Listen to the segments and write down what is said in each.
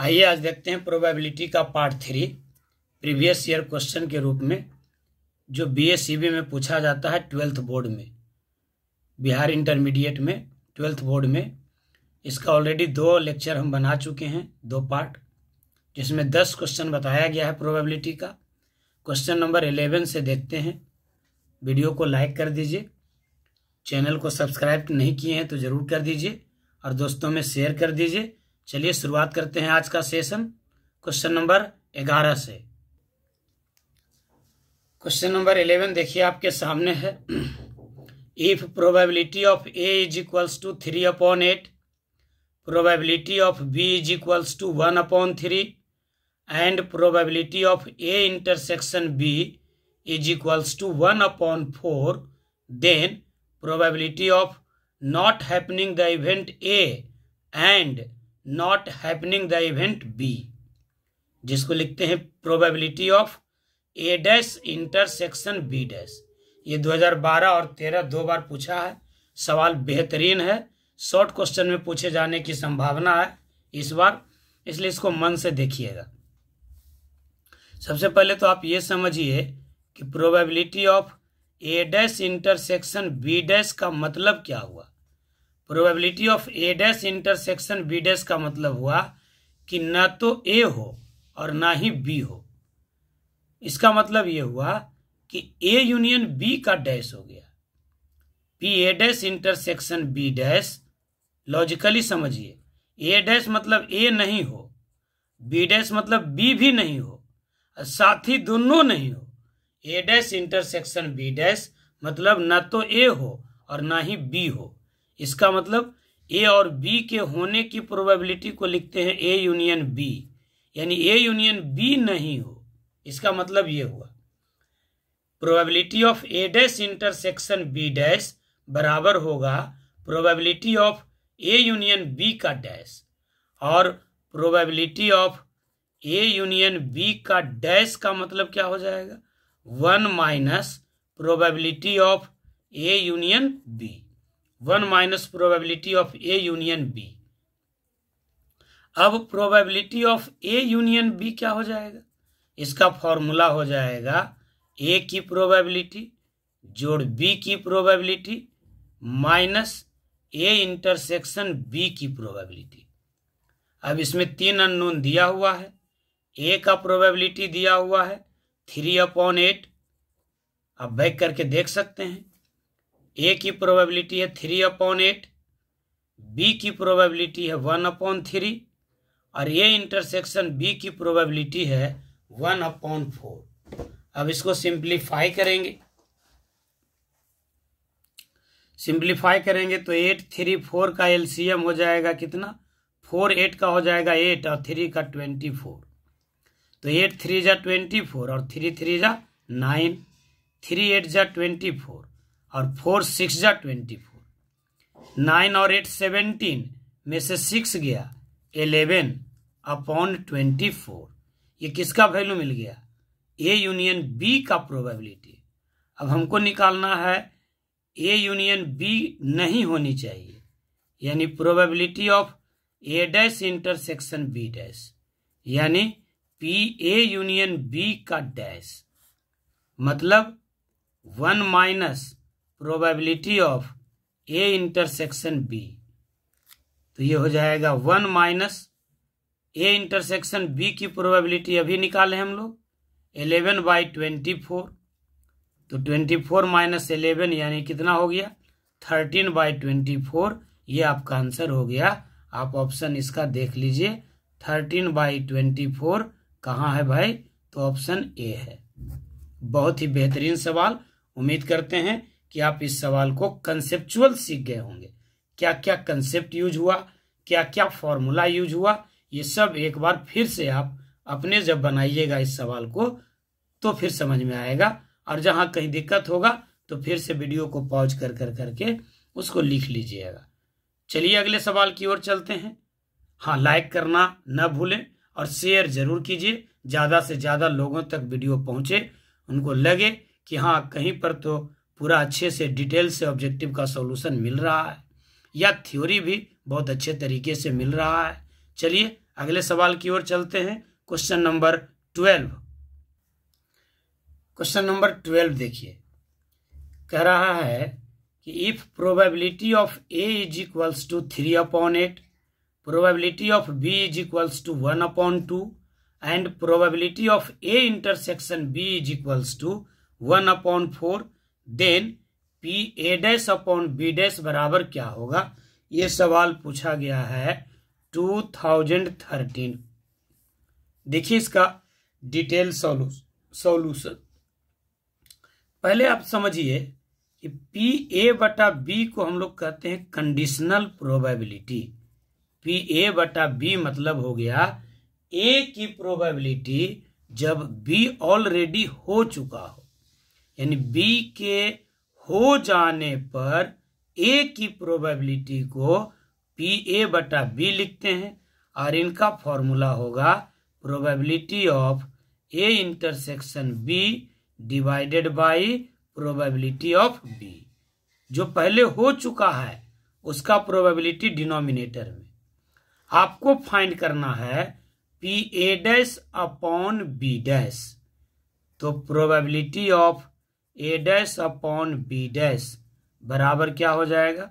आइए आज देखते हैं प्रोबेबिलिटी का part three previous year question के रूप में जो बी एस e में पूछा जाता है ट्वेल्थ बोर्ड में बिहार इंटरमीडिएट में ट्वेल्थ बोर्ड में इसका ऑलरेडी दो लेक्चर हम बना चुके हैं दो पार्ट जिसमें दस क्वेश्चन बताया गया है प्रोबेबिलिटी का क्वेश्चन नंबर एलेवन से देखते हैं वीडियो को लाइक कर दीजिए चैनल को सब्सक्राइब नहीं किए हैं तो ज़रूर कर दीजिए और दोस्तों में शेयर कर दीजिए चलिए शुरुआत करते हैं आज का सेशन क्वेश्चन नंबर ग्यारह से क्वेश्चन नंबर इलेवन देखिए आपके सामने है if probability of A is equals to three upon eight probability of B is equals to one upon three and probability of A intersection B is equals to one upon four then probability of not happening the event A and not happening the event B जिसको लिखते हैं probability of A dash intersection B dash ये 2012 और 13 दो बार पूछा है सवाल बेहतरीन है शॉर्ट क्वेश्चन में पूछे जाने की संभावना है इस बार इसलिए इसको मन से देखिएगा सबसे पहले तो आप ये समझिए कि probability of A dash intersection B dash का मतलब क्या हुआ probability of A dash intersection B dash का मतलब हुआ कि न तो ए हो और ना ही बी हो इसका मतलब यह हुआ कि ए यूनियन बी का डैश हो गया P A dash intersection B dash logically समझिए ए डैश मतलब ए नहीं हो बी डैश मतलब बी भी नहीं हो और साथ ही दोनों नहीं हो A dash intersection B dash मतलब ना तो ए हो और ना ही बी हो इसका मतलब ए और बी के होने की प्रोबेबिलिटी को लिखते हैं ए यूनियन बी यानी ए यूनियन बी नहीं हो इसका मतलब ये हुआ probability of A dash intersection B dash बराबर होगा probability of A union B का डैश और probability of A union B का डैश का मतलब क्या हो जाएगा one minus probability of A union B one minus probability of A union B अब probability of A union B क्या हो जाएगा इसका फॉर्मूला हो जाएगा ए की प्रोबेबिलिटी जोड़ बी की probability minus A intersection B की प्रोबेबिलिटी अब इसमें तीन अननोन दिया हुआ है ए का प्रोबेबिलिटी दिया हुआ है थ्री अपॉन एट आप बैक करके देख सकते हैं ए की प्रोबेबिलिटी है थ्री अपॉन एट बी की प्रोबेबिलिटी है वन अपॉन थ्री और ये इंटरसेक्शन बी की प्रोबेबिलिटी है वन अपॉन फोर अब इसको सिंप्लीफाई करेंगे सिंप्लीफाई करेंगे तो एट थ्री फोर का एलसीएम हो जाएगा कितना फोर एट का हो जाएगा एट और थ्री का ट्वेंटी फोर तो एट थ्री जा ट्वेंटी फोर और थ्री थ्री जा नाइन थ्री एट जा ट्वेंटी फोर और फोर सिक्स जा ट्वेंटी फोर नाइन और एट सेवेंटीन में से सिक्स गया एलेवन अपॉन ट्वेंटी फोर ये किसका वैल्यू मिल गया ए यूनियन बी का प्रोबेबिलिटी अब हमको निकालना है ए यूनियन बी नहीं होनी चाहिए यानी probability of A dash intersection B dash यानी पी ए यूनियन बी का डैश मतलब one minus probability of A intersection B तो ये हो जाएगा one minus A intersection B की प्रोबेबिलिटी अभी निकाले हम लोग एलेवन बाई ट्वेंटी फोर तो ट्वेंटी फोर माइनस एलेवन यानी कितना हो गया थर्टीन बाई ट्वेंटी फोर ये आपका आंसर हो गया आप ऑप्शन इसका देख लीजिए थर्टीन बाई ट्वेंटी फोर कहाँ है भाई तो ऑप्शन ए है बहुत ही बेहतरीन सवाल उम्मीद करते हैं कि आप इस सवाल को कंसेप्चुअल सीख गए होंगे क्या क्या कंसेप्ट यूज हुआ क्या क्या फॉर्मूला यूज हुआ ये सब एक बार फिर से आप अपने जब बनाइएगा इस सवाल को तो फिर समझ में आएगा और जहां कहीं दिक्कत होगा तो फिर से वीडियो को पॉज कर कर करके उसको लिख लीजिएगा चलिए अगले सवाल की ओर चलते हैं हाँ लाइक करना न भूलें और शेयर जरूर कीजिए ज़्यादा से ज़्यादा लोगों तक वीडियो पहुंचे उनको लगे कि हाँ कहीं पर तो पूरा अच्छे से डिटेल से ऑब्जेक्टिव का सॉल्यूशन मिल रहा है या थ्योरी भी बहुत अच्छे तरीके से मिल रहा है चलिए अगले सवाल की ओर चलते हैं question number twelve question number twelve देखिए कह रहा है कि if probability of A is equals to three upon eight probability of B is equals to one upon two and probability of A intersection B is equals to one upon four then P A dash upon B dash बराबर क्या होगा ये सवाल पूछा गया है 2013 देखिए इसका डिटेल सॉल्यूशन पहले आप समझिए कि पी ए बटा बी को हम लोग कहते हैं कंडीशनल प्रोबेबिलिटी पी ए बटा बी मतलब हो गया ए की प्रोबेबिलिटी जब बी ऑलरेडी हो चुका हो यानी बी के हो जाने पर ए की प्रोबेबिलिटी को पी ए बटा बी लिखते हैं और इनका फॉर्मूला होगा probability of A intersection B divided by probability of B जो पहले हो चुका है उसका प्रोबेबिलिटी डिनोमिनेटर में आपको फाइंड करना है P A dash upon B dash तो probability of A dash upon B dash बराबर क्या हो जाएगा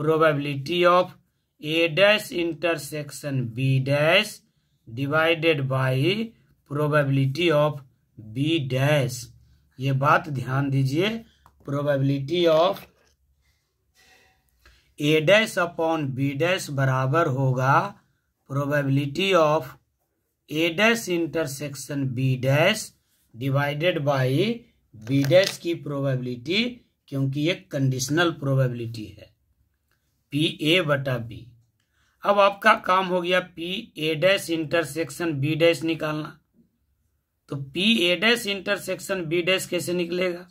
probability of A dash intersection B dash divided by probability of B dash ये बात ध्यान दीजिए probability of A dash upon B dash बराबर होगा probability of A dash intersection B dash divided by B dash की probability क्योंकि ये conditional probability है पी ए बटा बी अब आपका काम हो गया P A dash intersection B dash निकालना तो P A dash intersection B dash कैसे निकलेगा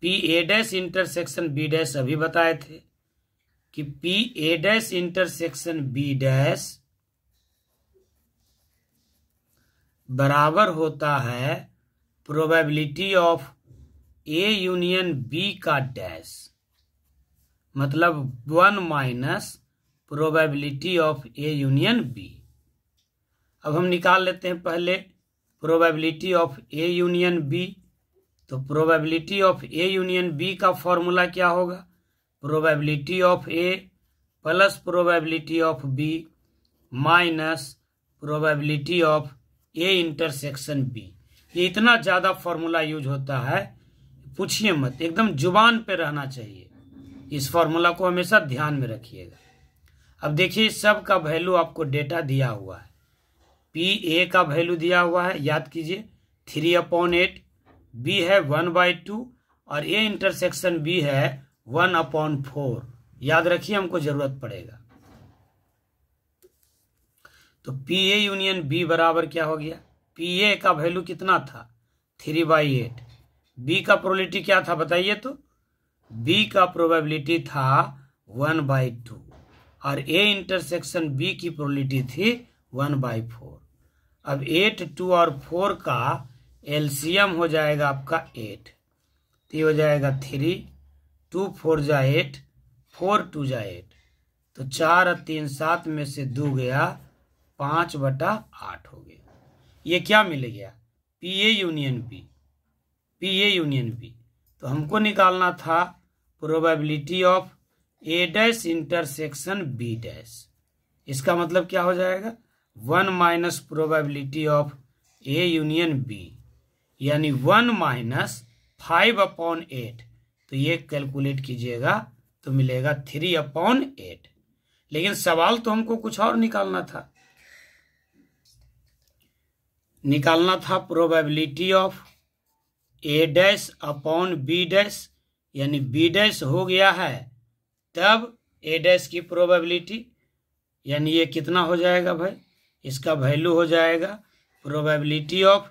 P A dash intersection B dash अभी बताए थे कि P A dash intersection B dash बराबर होता है probability of A union B का डैश मतलब one minus probability of A union B अब हम निकाल लेते हैं पहले probability of A union B तो probability of A union B का फॉर्मूला क्या होगा probability of A plus probability of B minus probability of A intersection B ये इतना ज़्यादा फॉर्मूला यूज होता है पूछिए मत एकदम जुबान पे रहना चाहिए इस फॉर्मूला को हमेशा ध्यान में रखिएगा अब देखिए सब का वैल्यू आपको डेटा दिया हुआ है पी ए का वैल्यू दिया हुआ है याद कीजिए थ्री अपॉन एट बी है वन बाई टू और ए इंटरसेक्शन बी है वन अपॉन फोर याद रखिए हमको जरूरत पड़ेगा तो पी ए यूनियन बी बराबर क्या हो गया पी ए का वैल्यू कितना था थ्री बाई एट बी का प्रोबेबिलिटी क्या था बताइए तो बी का प्रोबेबिलिटी था वन बाई टू और ए इंटरसेक्शन बी की प्रोबेबिलिटी थी वन बाई फोर अब एट टू और फोर का एलसीएम हो जाएगा आपका एट तो हो जाएगा थ्री टू फोर जा एट फोर टू जा एट तो चार और तीन सात में से दो गया पांच बटा आठ हो गया ये क्या मिल गया P A union P P A union P तो हमको निकालना था probability of A dash intersection B dash इसका मतलब क्या हो जाएगा one minus probability of A union B यानी one minus five upon eight तो ये कैलकुलेट कीजिएगा तो मिलेगा थ्री अपॉन एट लेकिन सवाल तो हमको कुछ और निकालना था निकालना था probability of A dash upon B dash यानी बी डैश हो गया है तब ए डैश की प्रोबेबिलिटी यानी ये कितना हो जाएगा भाई इसका वैल्यू हो जाएगा probability of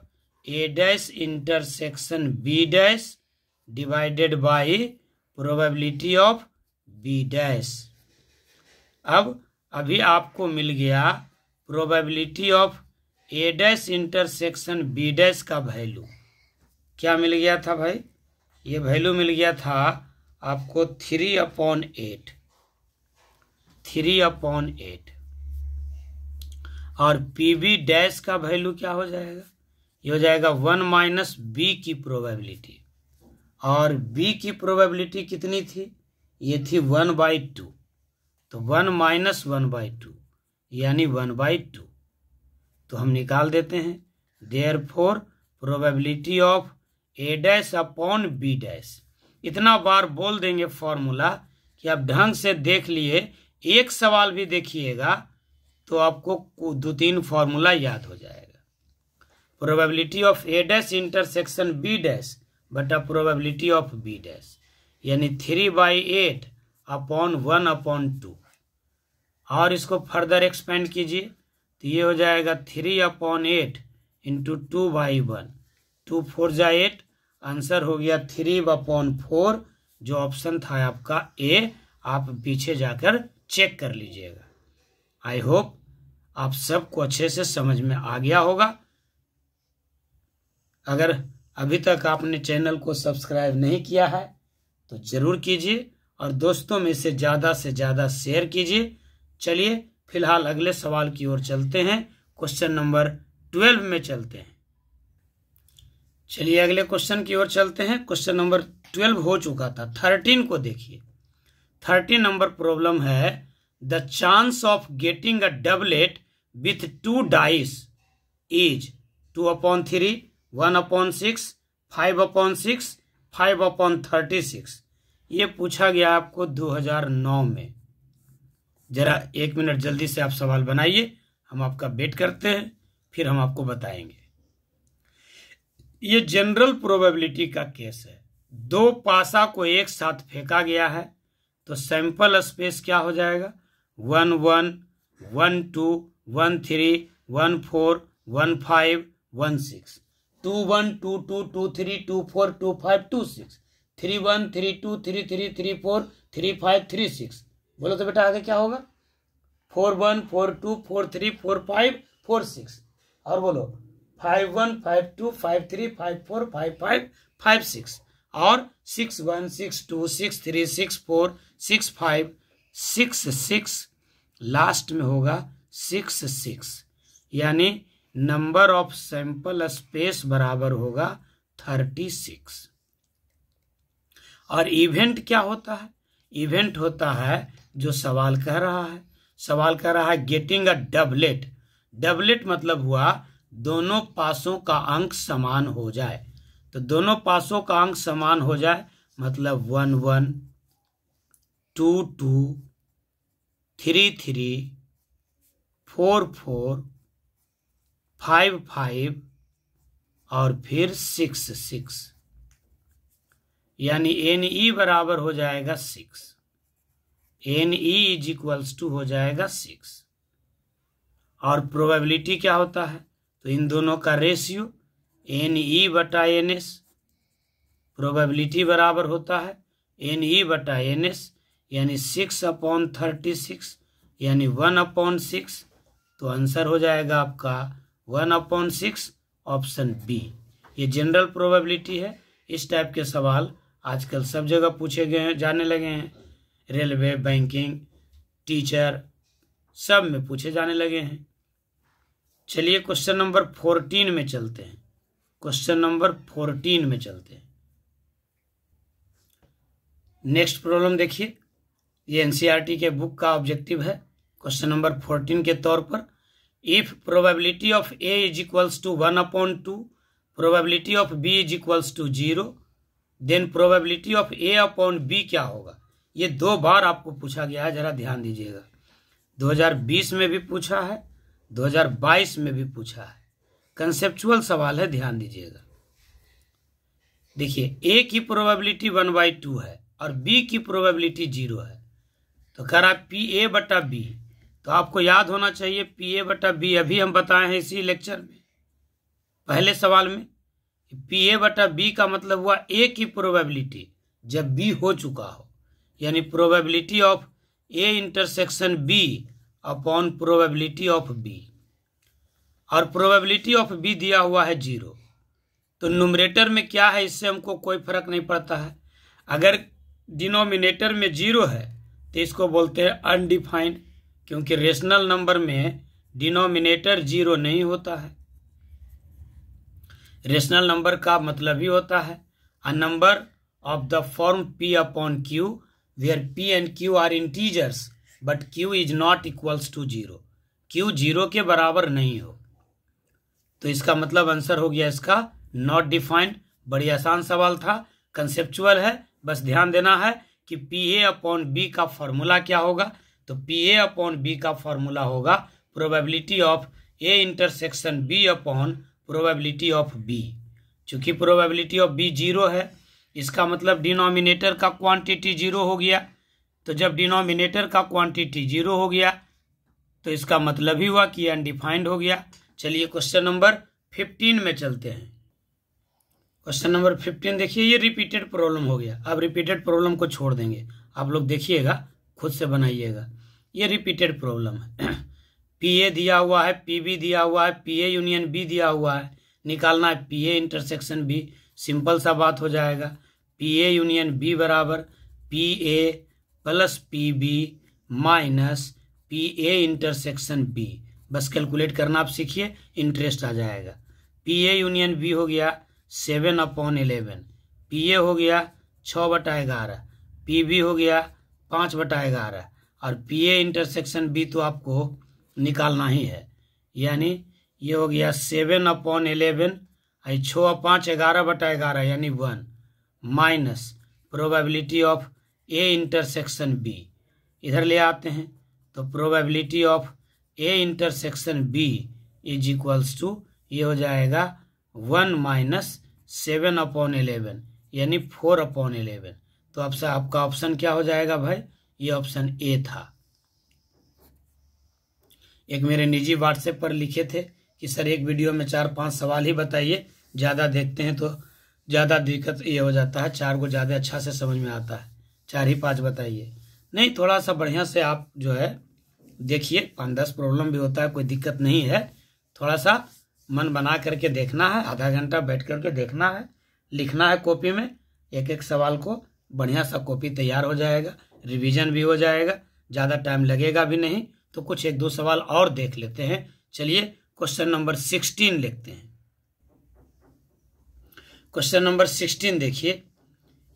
A dash intersection B dash divided by probability of B dash अब अभी आपको मिल गया probability of A dash intersection B dash का वैल्यू क्या मिल गया था भाई ये वैल्यू मिल गया था आपको three upon eight three upon eight और पी बी डैश का वैल्यू क्या हो जाएगा ये हो जाएगा वन माइनस बी की प्रोबेबिलिटी और बी की प्रोबेबिलिटी कितनी थी ये थी वन बाई टू तो one minus one by two यानी वन बाई टू तो हम निकाल देते हैं therefore probability of A dash upon B dash इतना बार बोल देंगे फॉर्मूला कि आप ढंग से देख लिए एक सवाल भी देखिएगा तो आपको दो तीन फॉर्मूला याद हो जाएगा probability of A dash intersection B dash बटा प्रोबेबिलिटी ऑफ बी डैश यानी three by eight upon one upon two और इसको फर्दर एक्सपेंड कीजिए तो ये हो जाएगा three upon eight into two by one two four जा एट आंसर हो गया थ्री अपॉन फोर जो ऑप्शन था आपका ए आप पीछे जाकर चेक कर लीजिएगा आई होप आप सबको अच्छे से समझ में आ गया होगा अगर अभी तक आपने चैनल को सब्सक्राइब नहीं किया है तो ज़रूर कीजिए और दोस्तों में इसे ज़्यादा से ज़्यादा शेयर कीजिए चलिए फिलहाल अगले सवाल की ओर चलते हैं क्वेश्चन नंबर ट्वेल्व में चलते हैं चलिए अगले क्वेश्चन की ओर चलते हैं क्वेश्चन नंबर ट्वेल्व हो चुका था थर्टीन को देखिए थर्टीन नंबर प्रॉब्लम है the chance of getting a doublet with two dice is two upon three one upon six five upon six five upon thirty six ये पूछा गया आपको 2009 में जरा एक मिनट जल्दी से आप सवाल बनाइए हम आपका वेट करते हैं फिर हम आपको बताएंगे ये जनरल प्रोबेबिलिटी का केस है दो पासा को एक साथ फेंका गया है तो सैंपल स्पेस क्या हो जाएगा one one one two one three one four one five one six two one two two two three two four two five two six three one three two three three three four three five three six बोलो तो बेटा आगे क्या होगा four one four two four three four five four six और बोलो five one five two five three five four five five five six और six one six two six three six four six five six six last में होगा six six यानी number of sample space बराबर होगा thirty six और event क्या होता है इवेंट होता है जो सवाल कह रहा है सवाल कह रहा है गेटिंग अ डबलेट डबलेट मतलब हुआ दोनों पासों का अंक समान हो जाए तो दोनों पासों का अंक समान हो जाए मतलब one one two two three three four four five five और फिर सिक्स सिक्स यानी एन ई e बराबर हो जाएगा six N E is equals to हो जाएगा सिक्स और प्रोबेबिलिटी क्या होता है तो इन दोनों का रेशियो एन ई बटा एन एस प्रोबेबिलिटी बराबर होता है एन ई e बटा एन एस यानी सिक्स अपॉन थर्टी सिक्स यानी वन अपॉन सिक्स तो आंसर हो जाएगा आपका one upon six option B ये जनरल प्रोबेबिलिटी है इस टाइप के सवाल आजकल सब जगह पूछे गए जाने लगे हैं रेलवे बैंकिंग टीचर सब में पूछे जाने लगे हैं चलिए क्वेश्चन नंबर फोर्टीन में चलते हैं क्वेश्चन नंबर फोर्टीन में चलते हैं नेक्स्ट प्रॉब्लम देखिए ये एनसीईआरटी e के बुक का ऑब्जेक्टिव है क्वेश्चन नंबर फोर्टीन के तौर पर if probability of A is equals to one upon two probability of B is equals to zero then probability of A upon B क्या होगा ये दो बार आपको पूछा गया है जरा ध्यान दीजिएगा 2020 में भी पूछा है 2022 में भी पूछा है कंसेप्चुअल सवाल है ध्यान दीजिएगा देखिए ए की प्रोबेबिलिटी वन बाई टू है और बी की प्रोबेबिलिटी जीरो है तो कह रहा पी ए बटा बी तो आपको याद होना चाहिए पी ए बटा बी अभी हम बताए हैं इसी लेक्चर में पहले सवाल में पी ए बटा बी का मतलब हुआ ए की प्रोबेबिलिटी जब बी हो चुका हो यानी probability of A intersection B upon probability of B और प्रोबेबिलिटी ऑफ बी दिया हुआ है जीरो तो नोमरेटर में क्या है इससे हमको कोई फर्क नहीं पड़ता है अगर डिनोमिनेटर में जीरो है तो इसको बोलते हैं अनडिफाइंड क्योंकि रेशनल नंबर में डिनोमिनेटर जीरो नहीं होता है रेशनल नंबर का मतलब ही होता है a number of the form P upon Q where p and q are integers but q is not equals to zero q zero के बराबर नहीं हो तो इसका मतलब आंसर हो गया इसका नॉट डिफाइंड बड़ी आसान सवाल था कंसेप्चुअल है बस ध्यान देना है कि पी ए अपॉन बी का फॉर्मूला क्या होगा तो पी ए अपॉन बी का फॉर्मूला होगा probability of A intersection B upon probability of B चूंकि प्रोबेबिलिटी ऑफ बी जीरो है इसका मतलब डिनोमिनेटर का क्वांटिटी जीरो हो गया तो जब डिनोमिनेटर का क्वांटिटी जीरो हो गया तो इसका मतलब ही हुआ कि अनडिफाइंड हो गया चलिए क्वेश्चन नंबर फिफ्टीन में चलते हैं क्वेश्चन नंबर फिफ्टीन देखिए ये रिपीटेड प्रॉब्लम हो गया अब रिपीटेड प्रॉब्लम को छोड़ देंगे आप लोग देखिएगा खुद से बनाइएगा ये रिपीटेड प्रॉब्लम है पी ए दिया हुआ है पी बी दिया हुआ है पी ए यूनियन बी दिया हुआ है निकालना है P A intersection B simple सा बात हो जाएगा पी ए यूनियन बी बराबर P A plus P B minus P A intersection B बस कैलकुलेट करना आप सीखिए इंटरेस्ट आ जाएगा पी ए यूनियन बी हो गया seven upon eleven P A हो गया छ बटा ग्यारह पी बी हो गया पाँच बटा ग्यारह और पी ए इंटरसेक्शन बी तो आपको निकालना ही है यानी ये हो गया सेवन अपॉन इलेवन और छः पाँच ग्यारह बटा ग्यारह यानी one minus probability of A intersection B इधर ले आते हैं तो probability of A intersection B is equals to ये हो जाएगा one minus seven upon eleven यानी फोर अपॉन एलेवन तो से आपका ऑप्शन क्या हो जाएगा भाई ये ऑप्शन ए था एक मेरे निजी व्हाट्सएप पर लिखे थे कि सर एक वीडियो में चार पांच सवाल ही बताइए ज़्यादा देखते हैं तो ज़्यादा दिक्कत ये हो जाता है चार को ज़्यादा अच्छा से समझ में आता है चार ही पाँच बताइए नहीं थोड़ा सा बढ़िया से आप जो है देखिए पाँच दस प्रॉब्लम भी होता है कोई दिक्कत नहीं है थोड़ा सा मन बना करके देखना है आधा घंटा बैठ करके देखना है लिखना है कॉपी में एक एक सवाल को बढ़िया सा कॉपी तैयार हो जाएगा रिवीजन भी हो जाएगा ज़्यादा टाइम लगेगा भी नहीं तो कुछ एक दो सवाल और देख लेते हैं चलिए क्वेश्चन नंबर सिक्सटीन लिखते हैं क्वेश्चन नंबर सिक्सटीन देखिए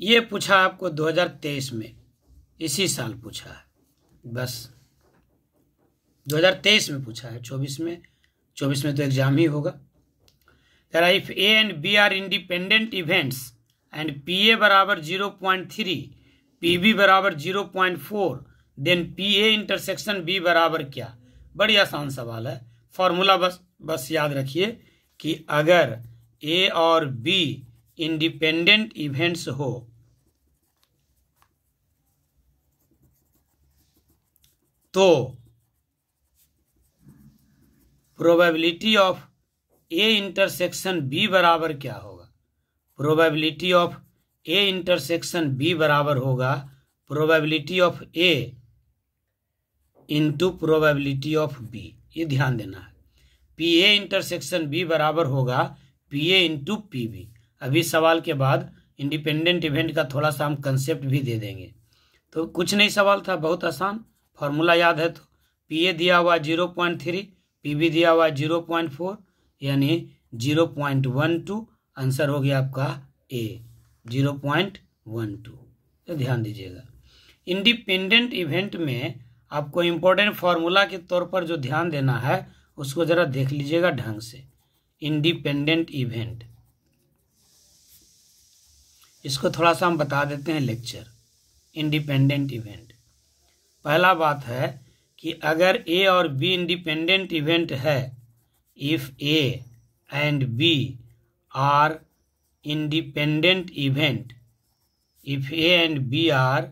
ये पूछा आपको 2023 में इसी साल पूछा है बस 2023 में पूछा है 24 में 24 में तो एग्जाम ही होगा कह if A and B are independent events and P A बराबर zero point three P B बराबर zero point four then P A intersection B बराबर क्या बड़ी आसान सवाल है फॉर्मूला बस बस याद रखिए कि अगर ए और बी इंडिपेंडेंट इवेंट्स हो तो probability of A intersection B बराबर क्या होगा probability of A intersection B बराबर होगा probability of A into probability of B ये ध्यान देना है पी ए इंटरसेक्शन बी बराबर होगा P A into P B अभी सवाल के बाद इंडिपेंडेंट इवेंट का थोड़ा सा हम कंसेप्ट भी दे देंगे तो कुछ नहीं सवाल था बहुत आसान फार्मूला याद है तो पी ए दिया हुआ zero point three P B दिया हुआ जीरो पॉइंट फोर यानी zero point one two answer हो गया आपका ए जीरो पॉइंट वन टू ध्यान दीजिएगा इंडिपेंडेंट इवेंट में आपको इम्पोर्टेंट फार्मूला के तौर पर जो ध्यान देना है उसको ज़रा देख लीजिएगा ढंग से इंडिपेंडेंट इवेंट इसको थोड़ा सा हम बता देते हैं लेक्चर इंडिपेंडेंट इवेंट पहला बात है कि अगर ए और बी इंडिपेंडेंट इवेंट है if A and B are independent event if A and B are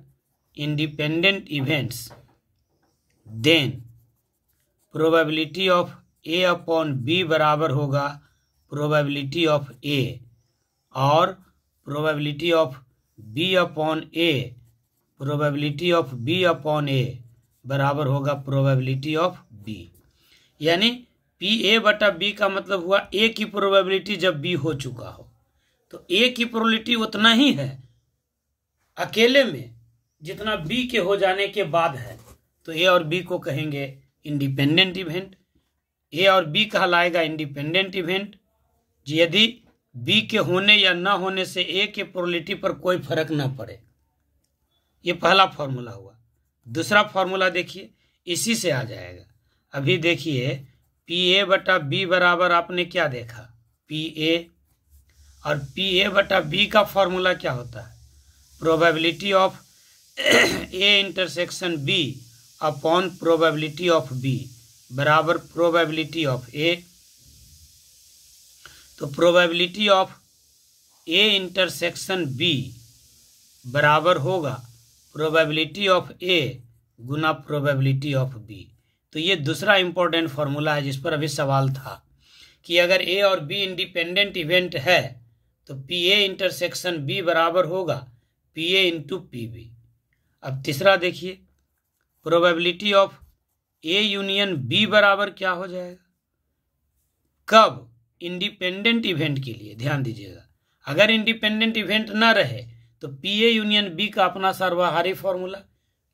independent events then probability of A upon B बराबर होगा प्रोबेबिलिटी ऑफ ए और probability of B upon A probability of B upon A बराबर होगा probability of B यानी P A बटा B का मतलब हुआ ए की प्रोबेबिलिटी जब बी हो चुका हो तो ए की प्रोबेबिलिटी उतना ही है अकेले में जितना बी के हो जाने के बाद है तो ए और बी को कहेंगे इंडिपेंडेंट इवेंट ए और बी कहलाएगा इंडिपेंडेंट इवेंट यदि बी के होने या न होने से ए के प्रोलिटी पर कोई फर्क ना पड़े ये पहला फॉर्मूला हुआ दूसरा फॉर्मूला देखिए इसी से आ जाएगा अभी देखिए पी ए बटा बी बराबर आपने क्या देखा पी ए और पी ए बटा बी का फॉर्मूला क्या होता है probability of A intersection B upon probability of B बराबर प्रोबेबिलिटी ऑफ ए तो probability of A intersection B बराबर होगा प्रोबेबिलिटी ऑफ ए गुना प्रोबेबिलिटी ऑफ बी तो ये दूसरा इंपॉर्टेंट फॉर्मूला है जिस पर अभी सवाल था कि अगर ए और बी इंडिपेंडेंट इवेंट है तो पी ए इंटरसेक्शन बी बराबर होगा P A into P B अब तीसरा देखिए probability of A union B बराबर क्या हो जाएगा कब इंडिपेंडेंट इवेंट के लिए ध्यान दीजिएगा अगर इंडिपेंडेंट इवेंट ना रहे तो पी ए यूनियन बी का अपना सर्वहारी फॉर्मूला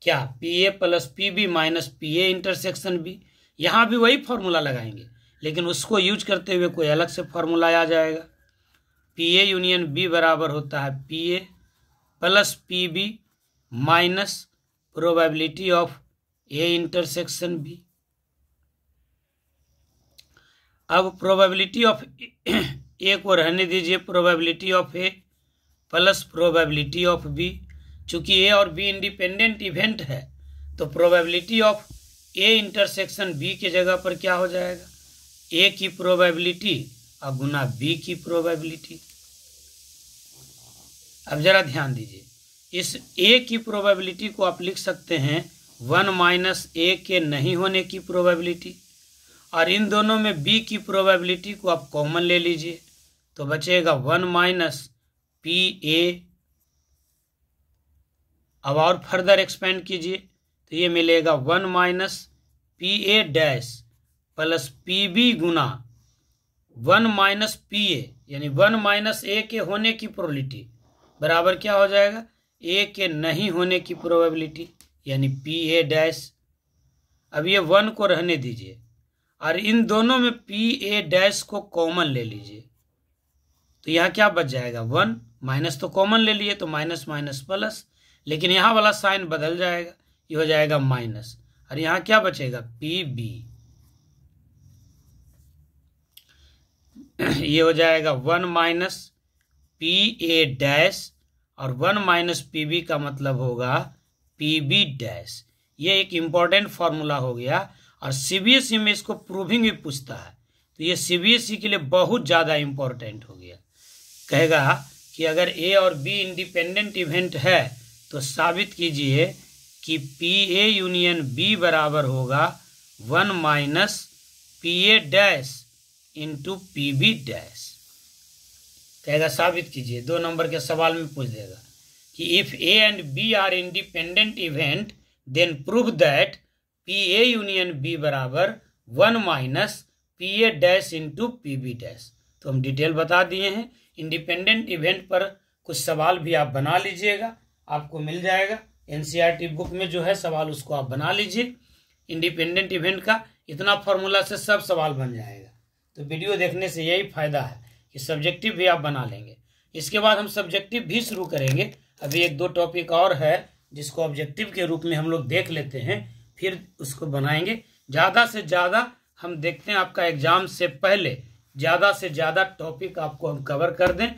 क्या P A plus P B minus P A intersection B यहां भी वही फॉर्मूला लगाएंगे लेकिन उसको यूज करते हुए कोई अलग से फॉर्मूला आ जाएगा पी ए यूनियन बी बराबर होता है P A plus P B minus probability of A intersection B अब प्रोबेबिलिटी ऑफ ए को रहने दीजिए probability of A plus probability of B चूंकि ए और बी इंडिपेंडेंट इवेंट है तो probability of A intersection B के जगह पर क्या हो जाएगा ए की प्रोबेबिलिटी और गुना बी की प्रोबेबिलिटी अब जरा ध्यान दीजिए इस ए की प्रोबेबिलिटी को आप लिख सकते हैं वन माइनस ए के नहीं होने की प्रोबेबिलिटी और इन दोनों में बी की प्रोबेबिलिटी को आप कॉमन ले लीजिए तो बचेगा वन माइनस पी ए अब और फर्दर एक्सपेंड कीजिए तो ये मिलेगा one minus P A dash plus P B गुना वन माइनस पी ए यानी वन माइनस ए के होने की प्रोबेबिलिटी बराबर क्या हो जाएगा ए के नहीं होने की प्रोबेबिलिटी यानी पी ए डैश अब ये वन को रहने दीजिए और इन दोनों में पी ए डैश को कॉमन ले लीजिए तो यहाँ क्या बच जाएगा वन माइनस तो कॉमन ले लिए तो माइनस माइनस प्लस लेकिन यहाँ वाला साइन बदल जाएगा ये हो जाएगा माइनस और यहाँ क्या बचेगा पी बी ये हो जाएगा one minus P A dash और वन माइनस पी बी का मतलब होगा पी बी डैश ये एक इम्पॉर्टेंट फॉर्मूला हो गया और सीबीएसई e में इसको प्रूविंग भी पूछता है तो ये सीबीएसई e के लिए बहुत ज़्यादा इम्पोर्टेंट हो गया कहेगा कि अगर ए और बी इंडिपेंडेंट इवेंट है तो साबित कीजिए कि पी ए यूनियन बी बराबर होगा one minus P A dash into P B dash कहेगा साबित कीजिए दो नंबर के सवाल में पूछ देगा कि A and B are independent event then prove that P A union B बराबर one minus P A dash into P B dash तो हम डिटेल बता दिए हैं इंडिपेंडेंट इवेंट पर कुछ सवाल भी आप बना लीजिएगा आपको मिल जाएगा एनसीईआरटी बुक e में जो है सवाल उसको आप बना लीजिए इंडिपेंडेंट इवेंट का इतना फॉर्मूला से सब सवाल बन जाएगा तो वीडियो देखने से यही फायदा है कि सब्जेक्टिव भी आप बना लेंगे इसके बाद हम सब्जेक्टिव भी शुरू करेंगे अभी एक दो टॉपिक और है जिसको ऑब्जेक्टिव के रूप में हम लोग देख लेते हैं फिर उसको बनाएंगे ज़्यादा से ज़्यादा हम देखते हैं आपका एग्जाम से पहले ज़्यादा से ज़्यादा टॉपिक आपको हम कवर कर दें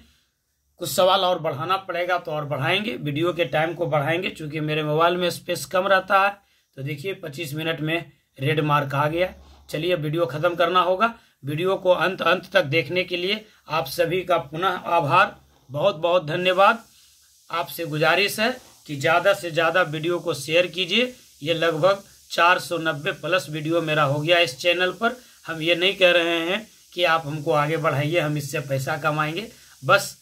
कुछ सवाल और बढ़ाना पड़ेगा तो और बढ़ाएंगे वीडियो के टाइम को बढ़ाएंगे चूंकि मेरे मोबाइल में स्पेस कम रहता है तो देखिए पच्चीस मिनट में रेड मार्क आ गया चलिए वीडियो ख़त्म करना होगा वीडियो को अंत अंत तक देखने के लिए आप सभी का पुनः आभार बहुत बहुत धन्यवाद आपसे गुजारिश है कि ज़्यादा से ज़्यादा वीडियो को शेयर कीजिए ये लगभग 490 प्लस वीडियो मेरा हो गया इस चैनल पर हम ये नहीं कह रहे हैं कि आप हमको आगे बढ़ाइए हम इससे पैसा कमाएंगे बस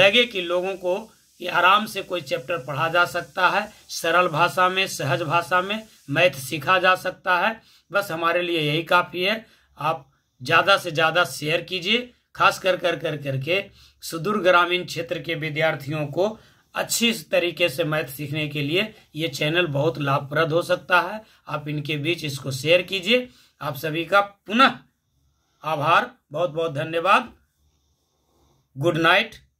लगे कि लोगों को कि आराम से कोई चैप्टर पढ़ा जा सकता है सरल भाषा में सहज भाषा में मैथ सीखा जा सकता है बस हमारे लिए यही काफ़ी है आप ज़्यादा से ज़्यादा शेयर कीजिए खास कर कर कर करके सुदूर ग्रामीण क्षेत्र के विद्यार्थियों को अच्छी तरीके से मैथ सीखने के लिए ये चैनल बहुत लाभप्रद हो सकता है आप इनके बीच इसको शेयर कीजिए आप सभी का पुनः आभार बहुत बहुत धन्यवाद गुड नाइट